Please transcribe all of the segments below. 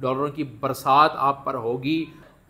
डॉलरों की बरसात आप पर होगी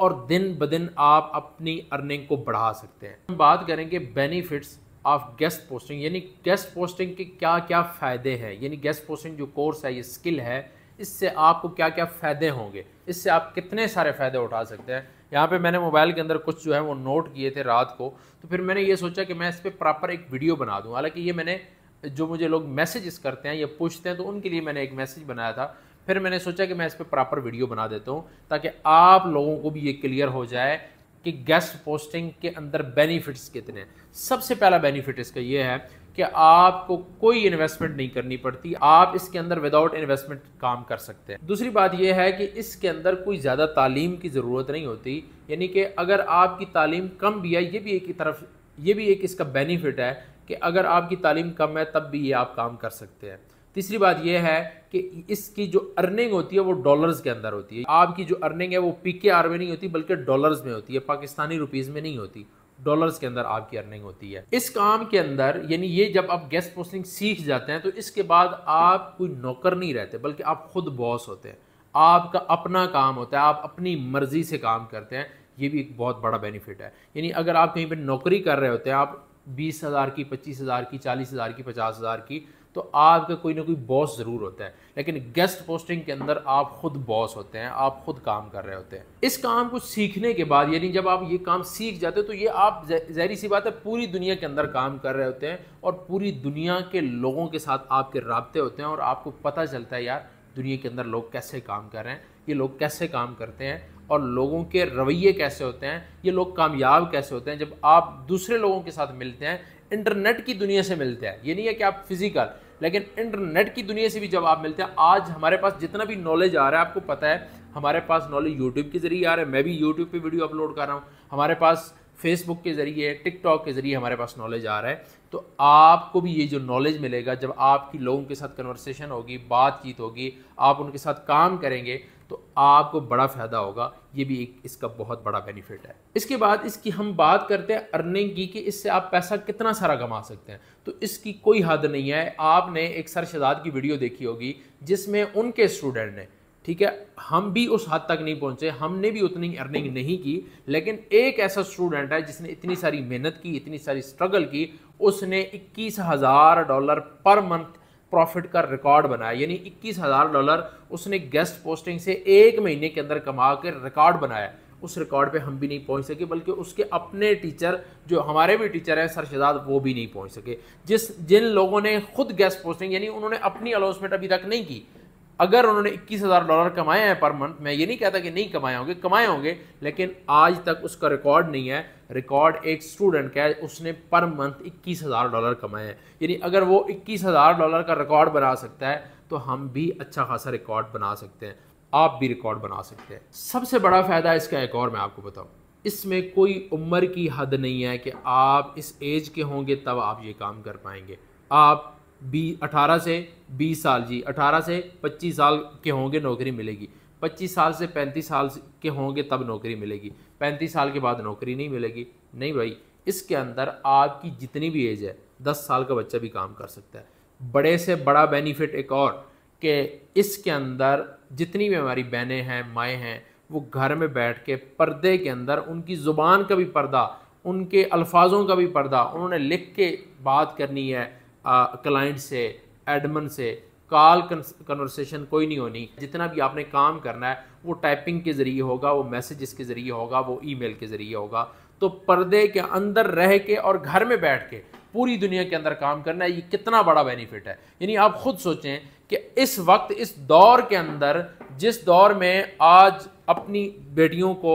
और दिन ब दिन आप अपनी अर्निंग को बढ़ा सकते हैं हम बात करेंगे बेनिफिट्स ऑफ गेस्ट पोस्टिंग यानी गेस्ट पोस्टिंग के क्या क्या फ़ायदे हैं यानी गेस्ट पोस्टिंग जो कोर्स है ये स्किल है इससे आपको क्या क्या फ़ायदे होंगे इससे आप कितने सारे फ़ायदे उठा सकते हैं यहाँ पे मैंने मोबाइल के अंदर कुछ जो है वो नोट किए थे रात को तो फिर मैंने ये सोचा कि मैं इस पर प्रॉपर एक वीडियो बना दूँ हालाँकि ये मैंने जो मुझे लोग मैसेजेस करते हैं या पूछते हैं तो उनके लिए मैंने एक मैसेज बनाया था फिर मैंने सोचा कि मैं इस पर प्रॉपर वीडियो बना देता हूँ ताकि आप लोगों को भी ये क्लियर हो जाए कि गेस्ट पोस्टिंग के अंदर बेनिफिट्स कितने हैं सबसे पहला बेनिफिट इसका ये है कि आपको कोई इन्वेस्टमेंट नहीं करनी पड़ती आप इसके अंदर विदाउट इन्वेस्टमेंट काम कर सकते हैं दूसरी बात यह है कि इसके अंदर कोई ज़्यादा तालीम की ज़रूरत नहीं होती यानी कि अगर आपकी तालीम कम भी है ये भी एक तरफ ये भी एक इसका बेनिफिट है कि अगर आपकी तालीम कम है तब भी ये आप काम कर सकते हैं तीसरी बात यह है कि इसकी जो अर्निंग होती है वो डॉलर्स के अंदर होती है आपकी जो अर्निंग है वो पी के आर में नहीं होती बल्कि डॉलर्स में होती है पाकिस्तानी रुपीज़ में नहीं होती डॉलर्स के अंदर आपकी अर्निंग होती है इस काम के अंदर यानी ये जब आप गेस्ट पोस्टिंग सीख जाते हैं तो इसके बाद आप कोई नौकर नहीं रहते बल्कि आप खुद बॉस होते हैं आपका अपना काम होता है आप अपनी मर्जी से काम करते हैं ये भी एक बहुत बड़ा बेनिफिट है यानी अगर आप कहीं पर नौकरी कर रहे होते हैं आप बीस हज़ार की पच्चीस हज़ार की चालीस हज़ार की पचास हज़ार की तो आपका कोई ना कोई बॉस ज़रूर होता है लेकिन गेस्ट पोस्टिंग के अंदर आप खुद बॉस होते हैं आप खुद काम कर रहे होते हैं इस काम को सीखने के बाद यानी जब आप ये काम सीख जाते हो तो ये आप जहरी सी बात है पूरी दुनिया के अंदर काम कर रहे होते हैं और पूरी दुनिया के लोगों के साथ आपके रबते होते हैं और आपको पता चलता है यार दुनिया के अंदर लोग कैसे काम कर रहे हैं ये लोग कैसे काम करते हैं और लोगों के रवैये कैसे होते हैं ये लोग कामयाब कैसे होते हैं जब आप दूसरे लोगों के साथ मिलते हैं इंटरनेट की दुनिया से मिलते हैं ये नहीं है कि आप फिज़िकल लेकिन इंटरनेट की दुनिया से भी जब आप मिलते हैं आज हमारे पास जितना भी नॉलेज आ रहा है आपको पता है हमारे पास नॉलेज यूट्यूब के ज़रिए आ रहा है मैं भी यूट्यूब पर वीडियो अपलोड कर रहा हूँ हमारे पास फेसबुक के ज़रिए टिकटॉक के ज़रिए हमारे पास नॉलेज आ रहा है तो आपको भी ये जो नॉलेज मिलेगा जब आपकी लोगों के साथ कन्वर्सेशन होगी बातचीत होगी आप उनके साथ काम करेंगे तो आपको बड़ा फ़ायदा होगा ये भी एक इसका बहुत बड़ा बेनिफिट है इसके बाद इसकी हम बात करते हैं अर्निंग की कि इससे आप पैसा कितना सारा कमा सकते हैं तो इसकी कोई हद नहीं है आपने एक सर शहजाद की वीडियो देखी होगी जिसमें उनके स्टूडेंट ने ठीक है हम भी उस हद तक नहीं पहुंचे हमने भी उतनी अर्निंग नहीं की लेकिन एक ऐसा स्टूडेंट है जिसने इतनी सारी मेहनत की इतनी सारी स्ट्रगल की उसने इक्कीस हज़ार डॉलर पर मंथ प्रॉफिट का रिकॉर्ड बनाया यानी इक्कीस हज़ार डॉलर उसने गेस्ट पोस्टिंग से एक महीने के अंदर कमा कर रिकॉर्ड बनाया उस रिकॉर्ड पे हम भी नहीं पहुंच सके बल्कि उसके अपने टीचर जो हमारे भी टीचर हैं सर शहजाद वो भी नहीं पहुंच सके जिस जिन लोगों ने खुद गेस्ट पोस्टिंग यानी उन्होंने अपनी अलाउंसमेंट अभी तक नहीं की अगर उन्होंने इक्कीस हज़ार डॉलर कमाए हैं पर मंथ मैं ये नहीं कहता कि नहीं कमाए होंगे कमाए होंगे लेकिन आज तक उसका रिकॉर्ड नहीं है रिकॉर्ड एक स्टूडेंट का है उसने पर मंथ इक्कीस हज़ार डॉलर कमाए हैं यानी अगर वो इक्कीस हज़ार डॉलर का रिकॉर्ड बना सकता है तो हम भी अच्छा खासा रिकॉर्ड बना सकते हैं आप भी रिकॉर्ड बना सकते हैं सबसे बड़ा फ़ायदा इसका एक और मैं आपको बताऊँ इसमें कोई उम्र की हद नहीं है कि आप इस एज के होंगे तब आप ये काम कर पाएंगे आप बी अठारह से बीस साल जी अठारह से पच्चीस साल के होंगे नौकरी मिलेगी पच्चीस साल से पैंतीस साल के होंगे तब नौकरी मिलेगी पैंतीस साल के बाद नौकरी नहीं मिलेगी नहीं भाई इसके अंदर आपकी जितनी भी एज है दस साल का बच्चा भी काम कर सकता है बड़े से बड़ा बेनिफिट एक और कि इसके अंदर जितनी भी हमारी बहनें हैं माएँ हैं वो घर में बैठ के पर्दे के अंदर उनकी ज़ुबान का भी पर्दा उनके अल्फाजों का भी पर्दा उन्होंने लिख के बात करनी है क्लाइंट से एडमन से कॉल कन्वर्सेशन कोई नहीं होनी जितना भी आपने काम करना है वो टाइपिंग के ज़रिए होगा वो मैसेजेस के ज़रिए होगा वो ईमेल के ज़रिए होगा तो पर्दे के अंदर रह के और घर में बैठ के पूरी दुनिया के अंदर काम करना है ये कितना बड़ा बेनिफिट है यानी आप खुद सोचें कि इस वक्त इस दौर के अंदर जिस दौर में आज अपनी बेटियों को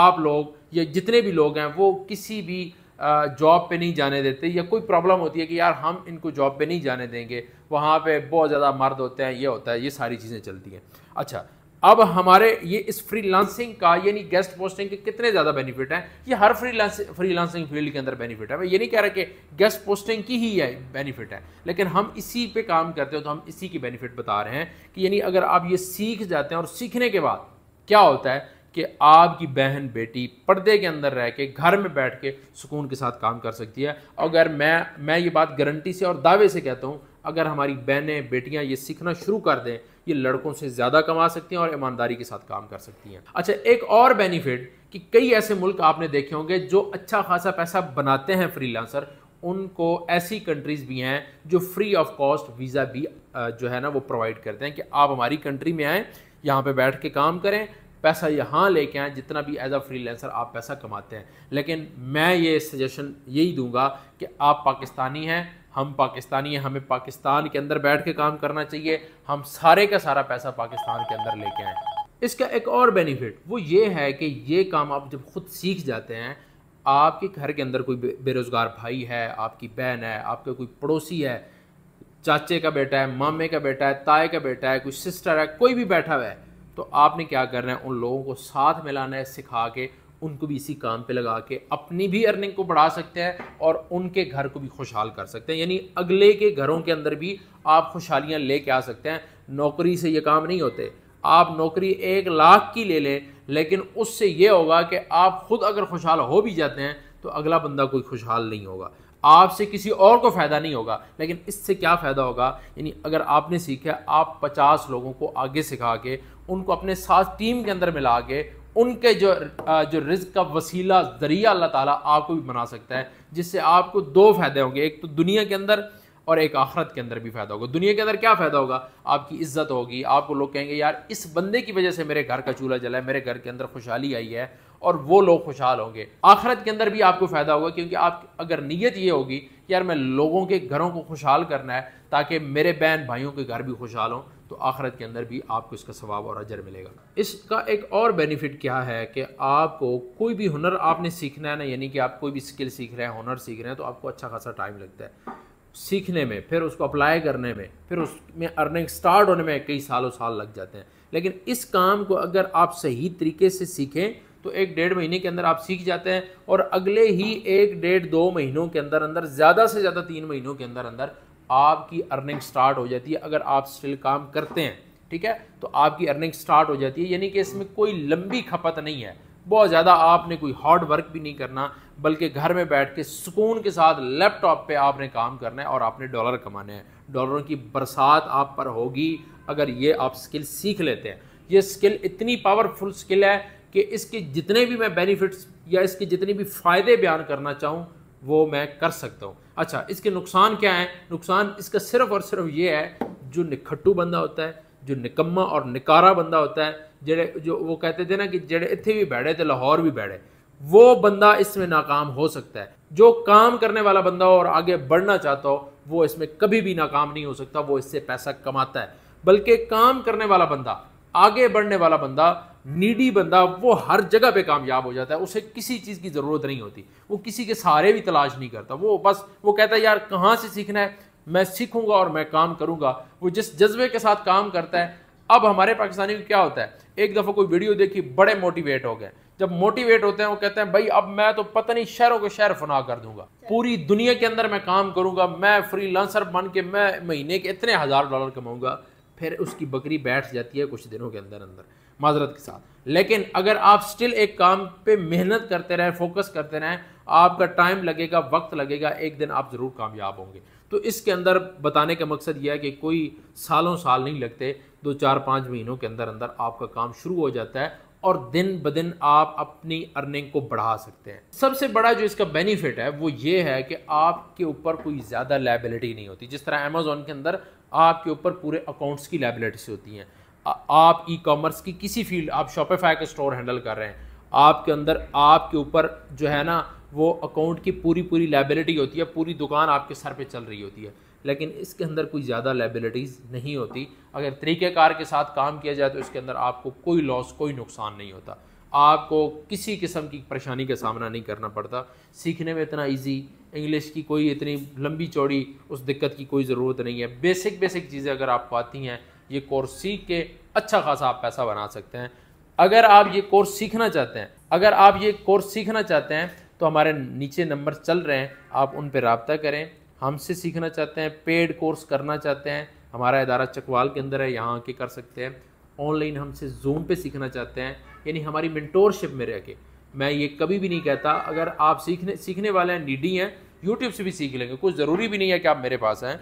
आप लोग या जितने भी लोग हैं वो किसी भी जॉब पे नहीं जाने देते या कोई प्रॉब्लम होती है कि यार हम इनको जॉब पे नहीं जाने देंगे वहाँ पे बहुत ज़्यादा मर्द होते हैं ये होता है ये सारी चीज़ें चलती हैं अच्छा अब हमारे ये इस फ्रीलांसिंग का यानी गेस्ट पोस्टिंग के कितने ज़्यादा बेनिफिट हैं ये हर फ्री लांसिंग फील्ड के अंदर बेनिफिट है मैं ये नहीं कह रहा कि गेस्ट पोस्टिंग की ही है बेनिफिट है लेकिन हम इसी पे काम करते हैं तो हम इसी की बेनिफिट बता रहे हैं कि यानी अगर आप ये सीख जाते हैं और सीखने के बाद क्या होता है कि आपकी बहन बेटी पर्दे के अंदर रह के घर में बैठ के सुकून के साथ काम कर सकती है अगर मैं मैं ये बात गारंटी से और दावे से कहता हूँ अगर हमारी बहनें बेटियाँ ये सीखना शुरू कर दें ये लड़कों से ज़्यादा कमा सकती हैं और ईमानदारी के साथ काम कर सकती हैं अच्छा एक और बेनिफिट कि कई ऐसे मुल्क आपने देखे होंगे जो अच्छा खासा पैसा बनाते हैं फ्रीलांसर उनको ऐसी कंट्रीज़ भी हैं जो फ्री ऑफ कॉस्ट वीज़ा भी जो है ना वो प्रोवाइड करते हैं कि आप हमारी कंट्री में आएँ यहाँ पे बैठ के काम करें पैसा यहाँ लेके आए जितना भी एज अ फ्रीलांसर आप पैसा कमाते हैं लेकिन मैं ये सजेशन यही दूंगा कि आप पाकिस्तानी हैं हम पाकिस्तानी हैं हमें पाकिस्तान के अंदर बैठ के काम करना चाहिए हम सारे का सारा पैसा पाकिस्तान के अंदर लेके आए इसका एक और बेनिफिट वो ये है कि ये काम आप जब खुद सीख जाते हैं आपके घर के अंदर कोई बेरोज़गार भाई है आपकी बहन है आपका कोई पड़ोसी है चाचे का बेटा है मामे का बेटा है ताए का बेटा है कोई सिस्टर है कोई भी बैठा हुआ है तो आपने क्या करना है उन लोगों को साथ मिलाना है सिखा के उनको भी इसी काम पे लगा के अपनी भी अर्निंग को बढ़ा सकते हैं और उनके घर को भी खुशहाल कर सकते हैं यानी अगले के घरों के अंदर भी आप खुशहालियाँ ले आ सकते हैं नौकरी से ये काम नहीं होते आप नौकरी एक लाख की ले लें लेकिन उससे ये होगा कि आप खुद अगर खुशहाल हो भी जाते हैं तो अगला बंदा कोई खुशहाल नहीं होगा आपसे किसी और को फ़ायदा नहीं होगा लेकिन इससे क्या फ़ायदा होगा यानी अगर आपने सीखा आप 50 लोगों को आगे सिखा के उनको अपने साथ टीम के अंदर मिला के उनके जो जो रिज्क का वसीला ज़रिया अल्लाह ताला आपको भी बना सकता है जिससे आपको दो फ़ायदे होंगे एक तो दुनिया के अंदर और एक आखरत के अंदर भी फ़ायदा होगा दुनिया के अंदर क्या फ़ायदा होगा आपकी इज्जत होगी आपको लोग कहेंगे यार इस बंदे की वजह से मेरे घर का चूल्हा जला है मेरे घर के अंदर खुशहाली आई है और वो लोग खुशहाल होंगे आखरत के अंदर भी आपको फ़ायदा होगा क्योंकि आप अगर नीयत ये होगी कि यार मैं लोगों के घरों को खुशहाल करना है ताकि मेरे बहन भाइयों के घर भी खुशहाल हों तो आखरत के अंदर भी आपको इसका सवाब और अजर मिलेगा इसका एक और बेनिफिट क्या है कि आपको कोई भी हुनर आपने सीखना है ना यानी कि आप कोई भी स्किल सीख रहे हैं हुनर सीख रहे हैं तो आपको अच्छा खासा टाइम लगता है सीखने में फिर उसको अप्लाई करने में फिर उसमें अर्निंग स्टार्ट होने में कई सालों साल लग जाते हैं लेकिन इस काम को अगर आप सही तरीके से सीखें तो एक डेढ़ महीने के अंदर आप सीख जाते हैं और अगले ही एक डेढ़ दो महीनों के अंदर अंदर ज़्यादा से ज़्यादा तीन महीनों के अंदर अंदर आपकी अर्निंग स्टार्ट हो जाती है अगर आप स्टिल काम करते हैं ठीक है तो आपकी अर्निंग स्टार्ट हो जाती है यानी कि इसमें कोई लंबी खपत नहीं है बहुत ज़्यादा आपने कोई हार्ड वर्क भी नहीं करना बल्कि घर में बैठ के सुकून के साथ लैपटॉप पे आपने काम करना है और आपने डॉलर कमाने हैं डॉलरों की बरसात आप पर होगी अगर ये आप स्किल सीख लेते हैं ये स्किल इतनी पावरफुल स्किल है कि इसके जितने भी मैं बेनिफिट्स या इसके जितने भी फ़ायदे बयान करना चाहूँ वो मैं कर सकता हूँ अच्छा इसके नुकसान क्या है नुकसान इसका सिर्फ और सिर्फ ये है जो निखट्टू बंदा होता है जो निकम्मा और निकारा बंदा होता है जेड़े जो वो कहते थे ना कि जेड़े इतने भी बैठे थे लाहौर भी बैठे वो बंदा इसमें नाकाम हो सकता है जो काम करने वाला बंदा हो और आगे बढ़ना चाहता हो वो इसमें कभी भी नाकाम नहीं हो सकता वो इससे पैसा कमाता है बल्कि काम करने वाला बंदा आगे बढ़ने वाला बंदा नीडी बंदा वो हर जगह पे कामयाब हो जाता है उसे किसी चीज़ की ज़रूरत नहीं होती वो किसी के सहारे भी तलाश नहीं करता वो बस वो कहता है यार कहाँ से सीखना है मैं सीखूंगा और मैं काम करूंगा वो जिस जज्बे के साथ काम करता है अब हमारे पाकिस्तानी में क्या होता है एक दफ़ा कोई वीडियो देखी बड़े मोटिवेट हो गए जब मोटिवेट होते हैं वो कहते हैं भाई अब मैं तो पता नहीं शहरों को शहर फना कर दूंगा पूरी दुनिया के अंदर मैं काम करूंगा मैं फ्री बन के मैं महीने के इतने हज़ार डॉलर कमाऊंगा फिर उसकी बकरी बैठ जाती है कुछ दिनों के अंदर अंदर माजरत के साथ लेकिन अगर आप स्टिल एक काम पे मेहनत करते रहें फोकस करते रहें आपका टाइम लगेगा वक्त लगेगा एक दिन आप ज़रूर कामयाब होंगे तो इसके अंदर बताने का मकसद यह है कि कोई सालों साल नहीं लगते दो चार पाँच महीनों के अंदर अंदर आपका काम शुरू हो जाता है और दिन ब दिन आप अपनी अर्निंग को बढ़ा सकते हैं सबसे बड़ा जो इसका बेनिफिट है वो ये है कि आपके ऊपर कोई ज़्यादा लाइबिलिटी नहीं होती जिस तरह अमेजोन के अंदर आपके ऊपर पूरे अकाउंट्स की लाइबिलिटीज होती हैं आप ई कॉमर्स की किसी फील्ड आप शॉपिफाई का स्टोर हैंडल कर रहे हैं आपके अंदर आपके ऊपर जो है ना वो अकाउंट की पूरी पूरी लाइबिलिटी होती है पूरी दुकान आपके सर पे चल रही होती है लेकिन इसके अंदर कोई ज़्यादा लाइबिलिटीज़ नहीं होती अगर तरीक़ेकार के साथ काम किया जाए तो इसके अंदर आपको कोई लॉस कोई नुकसान नहीं होता आपको किसी किस्म की परेशानी का सामना नहीं करना पड़ता सीखने में इतना इजी इंग्लिश की कोई इतनी लंबी चौड़ी उस दिक्कत की कोई ज़रूरत नहीं है बेसिक बेसिक चीज़ें अगर आपको आती हैं ये कोर्स सीख के अच्छा खासा आप पैसा बना सकते हैं अगर आप ये कोर्स सीखना चाहते हैं अगर आप ये कोर्स सीखना चाहते हैं तो हमारे नीचे नंबर चल रहे हैं आप उन पर रबता करें हमसे सीखना चाहते हैं पेड कोर्स करना चाहते हैं हमारा इदारा चकवाल के अंदर है यहाँ आके कर सकते हैं ऑनलाइन हमसे जूम पे सीखना चाहते हैं यानी हमारी मेंटोरशिप में रह के मैं ये कभी भी नहीं कहता अगर आप सीखने सीखने वाले हैं नीडी हैं यूट्यूब से भी सीख लेंगे कुछ ज़रूरी भी नहीं है कि आप मेरे पास आएँ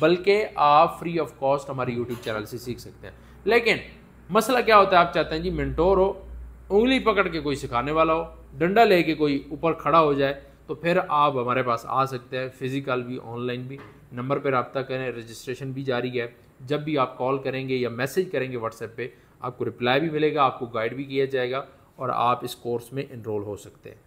बल्कि आप फ्री ऑफ कॉस्ट हमारे यूट्यूब चैनल से सीख सकते हैं लेकिन मसला क्या होता है आप चाहते हैं जी मिनटोर हो उंगली पकड़ के कोई सिखाने वाला हो डंडा लेके कोई ऊपर खड़ा हो जाए तो फिर आप हमारे पास आ सकते हैं फिज़िकल भी ऑनलाइन भी नंबर पर रबता करें रजिस्ट्रेशन भी जारी है जब भी आप कॉल करेंगे या मैसेज करेंगे व्हाट्सएप पे आपको रिप्लाई भी मिलेगा आपको गाइड भी किया जाएगा और आप इस कोर्स में इनरोल हो सकते हैं